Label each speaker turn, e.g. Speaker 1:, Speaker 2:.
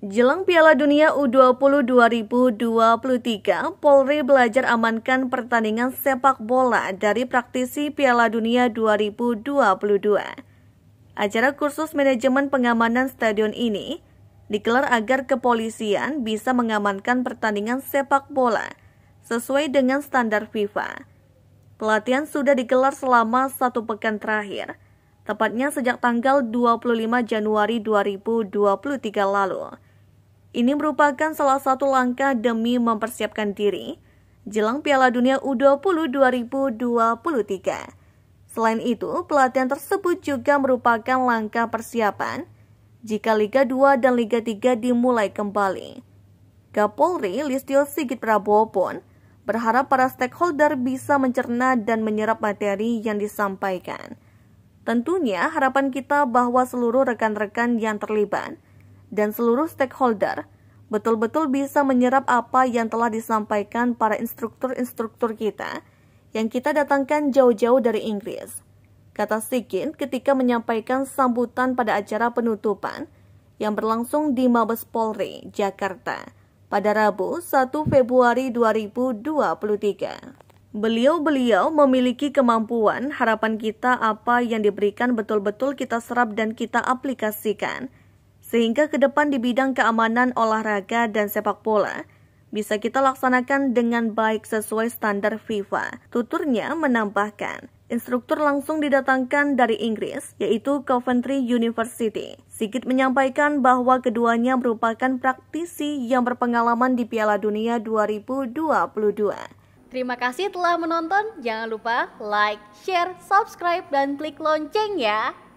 Speaker 1: Jelang Piala Dunia U20 2023, Polri belajar amankan pertandingan sepak bola dari praktisi Piala Dunia 2022. Acara kursus manajemen pengamanan stadion ini dikelar agar kepolisian bisa mengamankan pertandingan sepak bola sesuai dengan standar FIFA. Pelatihan sudah digelar selama satu pekan terakhir, tepatnya sejak tanggal 25 Januari 2023 lalu. Ini merupakan salah satu langkah demi mempersiapkan diri jelang Piala Dunia U20 2023. Selain itu, pelatihan tersebut juga merupakan langkah persiapan jika Liga 2 dan Liga 3 dimulai kembali. Kapolri Listio Sigit Prabowo pun berharap para stakeholder bisa mencerna dan menyerap materi yang disampaikan. Tentunya harapan kita bahwa seluruh rekan-rekan yang terlibat – dan seluruh stakeholder betul-betul bisa menyerap apa yang telah disampaikan para instruktur-instruktur kita yang kita datangkan jauh-jauh dari Inggris. Kata Sikin ketika menyampaikan sambutan pada acara penutupan yang berlangsung di Mabes Polri, Jakarta pada Rabu 1 Februari 2023. Beliau-beliau memiliki kemampuan, harapan kita apa yang diberikan betul-betul kita serap dan kita aplikasikan sehingga ke depan di bidang keamanan olahraga dan sepak bola bisa kita laksanakan dengan baik sesuai standar FIFA. Tuturnya menambahkan, instruktur langsung didatangkan dari Inggris, yaitu Coventry University. Sigit menyampaikan bahwa keduanya merupakan praktisi yang berpengalaman di Piala Dunia 2022. Terima kasih telah menonton. Jangan lupa like, share, subscribe, dan klik lonceng ya.